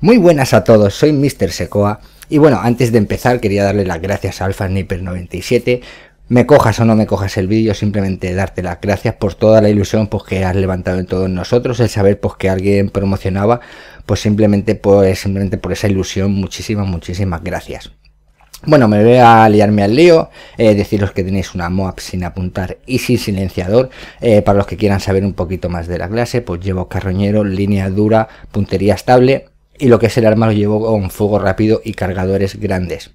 Muy buenas a todos, soy Mr. Secoa y bueno, antes de empezar quería darle las gracias a AlphaSniper97 me cojas o no me cojas el vídeo, simplemente darte las gracias por toda la ilusión pues, que has levantado en todos nosotros, el saber pues, que alguien promocionaba, pues simplemente, pues, simplemente por esa ilusión, muchísimas, muchísimas gracias. Bueno, me voy a liarme al lío, eh, deciros que tenéis una MOAP sin apuntar y sin silenciador, eh, para los que quieran saber un poquito más de la clase, pues llevo carroñero, línea dura, puntería estable, y lo que es el arma lo llevo con fuego rápido y cargadores grandes.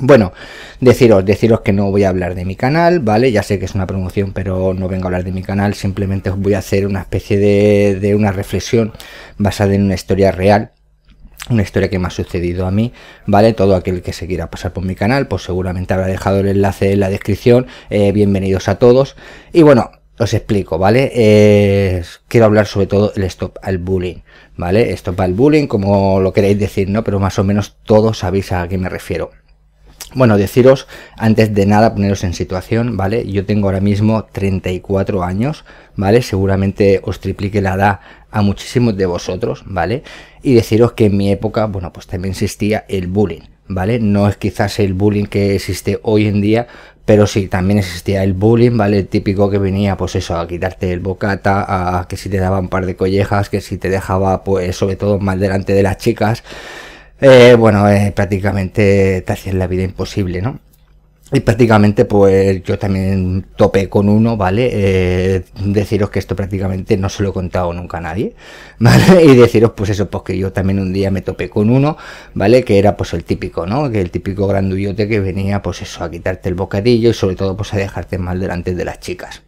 Bueno, deciros, deciros que no voy a hablar de mi canal, ¿vale? Ya sé que es una promoción, pero no vengo a hablar de mi canal, simplemente os voy a hacer una especie de, de una reflexión basada en una historia real una historia que me ha sucedido a mí, ¿vale? Todo aquel que se quiera pasar por mi canal, pues seguramente habrá dejado el enlace en la descripción. Eh, bienvenidos a todos. Y bueno, os explico, ¿vale? Eh, quiero hablar sobre todo el stop al bullying, ¿vale? Stop al bullying, como lo queréis decir, ¿no? Pero más o menos todos sabéis a qué me refiero. Bueno, deciros, antes de nada, poneros en situación, ¿vale? Yo tengo ahora mismo 34 años, ¿vale? Seguramente os triplique la edad a muchísimos de vosotros, ¿vale? Y deciros que en mi época, bueno, pues también existía el bullying, ¿vale? No es quizás el bullying que existe hoy en día, pero sí, también existía el bullying, ¿vale? El típico que venía, pues eso, a quitarte el bocata, a que si te daba un par de collejas, que si te dejaba, pues, sobre todo mal delante de las chicas. Eh, bueno, eh, prácticamente te hacían la vida imposible, ¿no? Y prácticamente, pues yo también topé con uno, ¿vale? Eh, deciros que esto prácticamente no se lo he contado nunca a nadie, ¿vale? Y deciros, pues eso, pues que yo también un día me topé con uno, ¿vale? Que era pues el típico, ¿no? Que el típico grandullote que venía, pues eso, a quitarte el bocadillo y sobre todo, pues a dejarte mal delante de las chicas.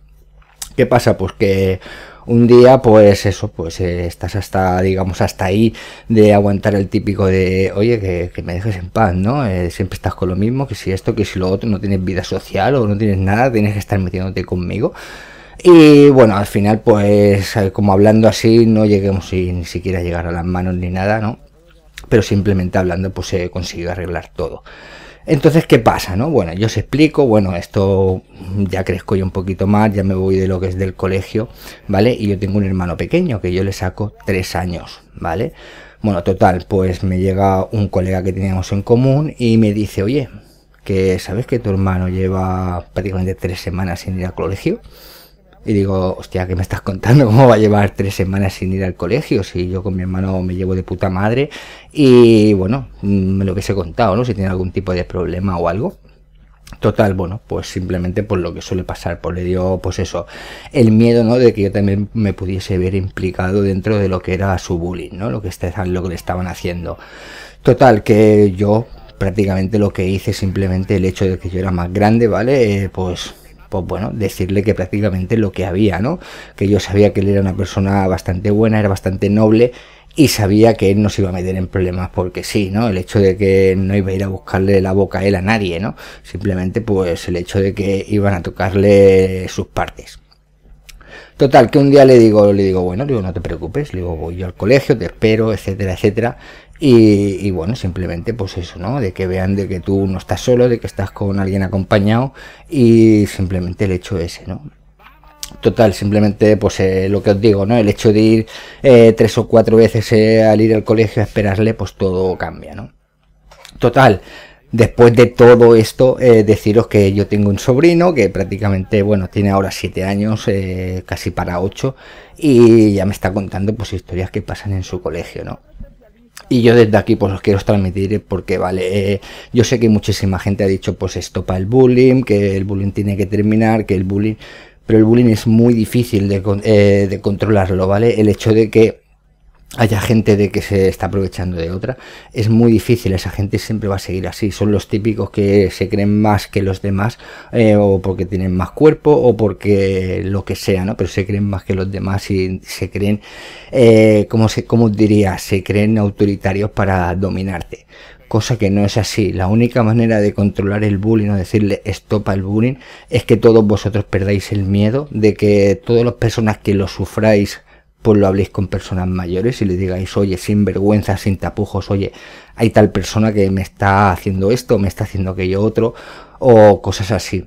¿Qué pasa? Pues que un día, pues eso, pues eh, estás hasta, digamos, hasta ahí de aguantar el típico de, oye, que, me dejes en paz, ¿no? Eh, siempre estás con lo mismo, que si esto, que si lo otro, no tienes vida social o no tienes nada, tienes que estar metiéndote conmigo. Y bueno, al final, pues, eh, como hablando así, no lleguemos ni siquiera a llegar a las manos ni nada, ¿no? Pero simplemente hablando, pues se conseguido arreglar todo. Entonces, ¿qué pasa? No? Bueno, yo os explico, bueno, esto ya crezco yo un poquito más, ya me voy de lo que es del colegio, ¿vale? Y yo tengo un hermano pequeño que yo le saco tres años, ¿vale? Bueno, total, pues me llega un colega que teníamos en común y me dice, oye, que sabes que tu hermano lleva prácticamente tres semanas sin ir al colegio. Y digo, hostia, ¿qué me estás contando? ¿Cómo va a llevar tres semanas sin ir al colegio? Si yo con mi hermano me llevo de puta madre. Y bueno, me mm, lo hubiese contado, ¿no? Si tiene algún tipo de problema o algo. Total, bueno, pues simplemente por lo que suele pasar, Por pues le dio, pues eso, el miedo, ¿no? De que yo también me pudiese ver implicado dentro de lo que era su bullying, ¿no? Lo que, lo que le estaban haciendo. Total, que yo prácticamente lo que hice simplemente el hecho de que yo era más grande, ¿vale? Eh, pues pues bueno, decirle que prácticamente lo que había, ¿no? Que yo sabía que él era una persona bastante buena, era bastante noble y sabía que él no se iba a meter en problemas porque sí, ¿no? El hecho de que no iba a ir a buscarle la boca a él a nadie, ¿no? Simplemente pues el hecho de que iban a tocarle sus partes. Total, que un día le digo, le digo, bueno, digo, no te preocupes, le digo, voy yo al colegio, te espero, etcétera, etcétera. Y, bueno, simplemente pues eso, ¿no? De que vean de que tú no estás solo, de que estás con alguien acompañado y simplemente el hecho ese, ¿no? Total, simplemente pues eh, lo que os digo, ¿no? El hecho de ir eh, tres o cuatro veces eh, al ir al colegio a esperarle, pues todo cambia, ¿no? Total, después de todo esto, deciros que yo tengo un sobrino que prácticamente, bueno, tiene ahora siete años, casi para ocho, y ya me está contando pues historias que pasan en su colegio, ¿no? Y yo desde aquí pues os quiero transmitir porque vale, eh, yo sé que muchísima gente ha dicho pues esto para el bullying, que el bullying tiene que terminar, que el bullying... Pero el bullying es muy difícil de, eh, de controlarlo, ¿vale? El hecho de que haya gente de que se está aprovechando de otra, es muy difícil, esa gente siempre va a seguir así, son los típicos que se creen más que los demás, eh, o porque tienen más cuerpo, o porque lo que sea, ¿no? Pero se creen más que los demás y se creen, eh, como diría, se creen autoritarios para dominarte. Cosa que no es así. La única manera de controlar el bullying o decirle stop al bullying es que todos vosotros perdáis el miedo de que todas las personas que lo sufráis pues lo habléis con personas mayores y le digáis, oye, sin vergüenza, sin tapujos, oye, hay tal persona que me está haciendo esto, me está haciendo aquello otro, o cosas así.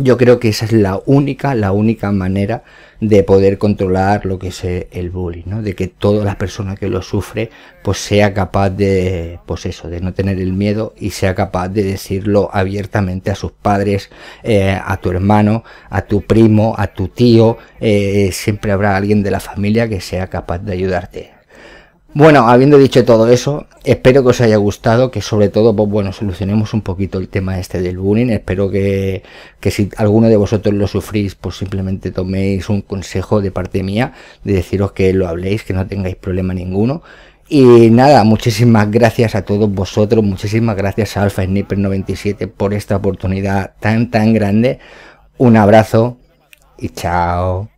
Yo creo que esa es la única, la única manera de poder controlar lo que es el bullying, ¿no? De que toda la persona que lo sufre, pues sea capaz de, pues eso, de no tener el miedo y sea capaz de decirlo abiertamente a sus padres, eh, a tu hermano, a tu primo, a tu tío. Eh, siempre habrá alguien de la familia que sea capaz de ayudarte. Bueno, habiendo dicho todo eso, espero que os haya gustado, que sobre todo, pues bueno, solucionemos un poquito el tema este del bullying. Espero que, que si alguno de vosotros lo sufrís, pues simplemente toméis un consejo de parte mía, de deciros que lo habléis, que no tengáis problema ninguno. Y nada, muchísimas gracias a todos vosotros, muchísimas gracias a alphasniper 97 por esta oportunidad tan tan grande. Un abrazo y chao.